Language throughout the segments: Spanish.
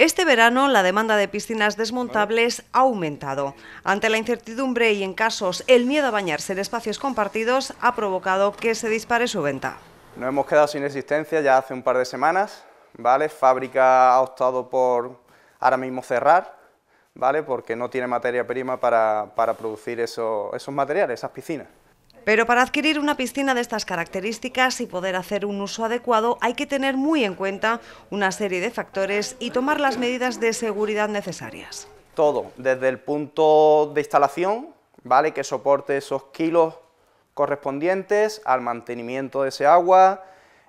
Este verano la demanda de piscinas desmontables ha aumentado. Ante la incertidumbre y en casos el miedo a bañarse en espacios compartidos ha provocado que se dispare su venta. No hemos quedado sin existencia ya hace un par de semanas, ¿vale? Fábrica ha optado por ahora mismo cerrar, ¿vale? Porque no tiene materia prima para, producir esos materiales, esas piscinas. Pero para adquirir una piscina de estas características y poder hacer un uso adecuado hay que tener muy en cuenta una serie de factores y tomar las medidas de seguridad necesarias. Todo, desde el punto de instalación, ¿vale? que soporte esos kilos correspondientes al mantenimiento de ese agua,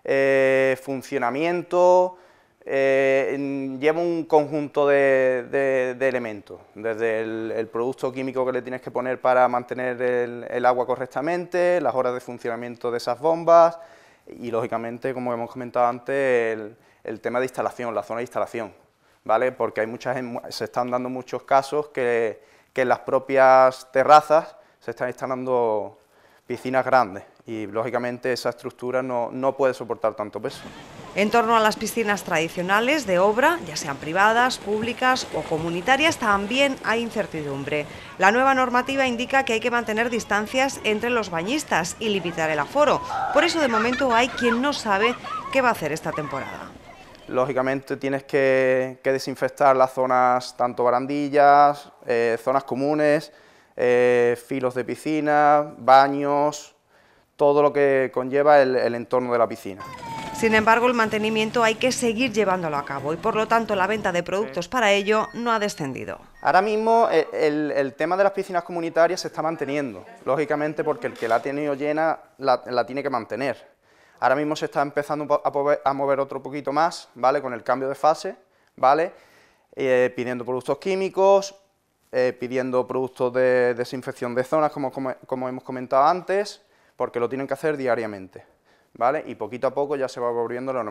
eh, funcionamiento, eh, lleva un conjunto de, elementos, desde el, producto químico que le tienes que poner para mantener el, agua correctamente, las horas de funcionamiento de esas bombas y, lógicamente, como hemos comentado antes, el, tema de instalación, la zona de instalación, ¿vale? Porque hay muchas, se están dando muchos casos que, que en las propias terrazas se están instalando piscinas grandes y lógicamente esa estructura no, puede soportar tanto peso. En torno a las piscinas tradicionales de obra, ya sean privadas, públicas o comunitarias, también hay incertidumbre. La nueva normativa indica que hay que mantener distancias entre los bañistas y limitar el aforo. Por eso de momento hay quien no sabe qué va a hacer esta temporada. Lógicamente tienes que, desinfectar las zonas, tanto barandillas, eh, zonas comunes, eh, filos de piscina, baños, todo lo que conlleva el, entorno de la piscina. Sin embargo, el mantenimiento hay que seguir llevándolo a cabo y por lo tanto la venta de productos para ello no ha descendido. Ahora mismo eh, el, tema de las piscinas comunitarias se está manteniendo, lógicamente porque el que la ha tenido llena la, tiene que mantener. Ahora mismo se está empezando a, mover otro poquito más, ¿vale? Con el cambio de fase, ¿vale? Eh, pidiendo productos químicos, eh, pidiendo productos de desinfección de zonas, como hemos comentado antes, porque lo tienen que hacer diariamente. ¿Vale? Y poquito a poco ya se va volviendo a la,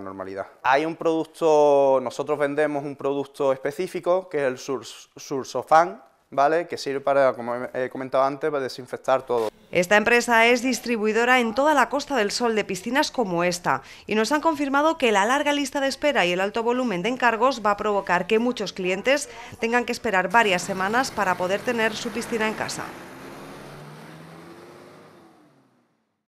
normalidad, Hay un producto, nosotros vendemos un producto específico que es el Sur Sursofan, ¿vale? que sirve para, como he comentado antes, para desinfectar todo. Esta empresa es distribuidora en toda la Costa del Sol de piscinas como esta y nos han confirmado que la larga lista de espera y el alto volumen de encargos va a provocar que muchos clientes tengan que esperar varias semanas para poder tener su piscina en casa.